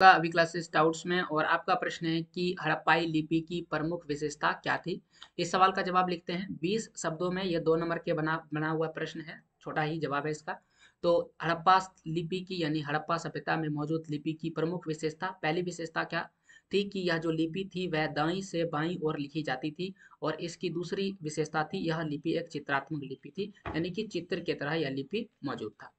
का अभी classes doubts में और आपका प्रश्न है कि हड़प्पाई लिपि की प्रमुख विशेषता क्या थी इस सवाल का जवाब लिखते हैं बीस शब्दों में यह दो नंबर के बना बना हुआ प्रश्न है छोटा ही जवाब है इसका तो हड़प्पा लिपि की यानी हड़प्पा सभ्यता में मौजूद लिपि की प्रमुख विशेषता पहली विशेषता क्या थी कि यह जो लिपि थी वह दाई से बाई और लिखी जाती थी और इसकी दूसरी विशेषता थी यह लिपि एक चित्रात्मक लिपि थी यानी कि चित्र की तरह यह लिपि मौजूद था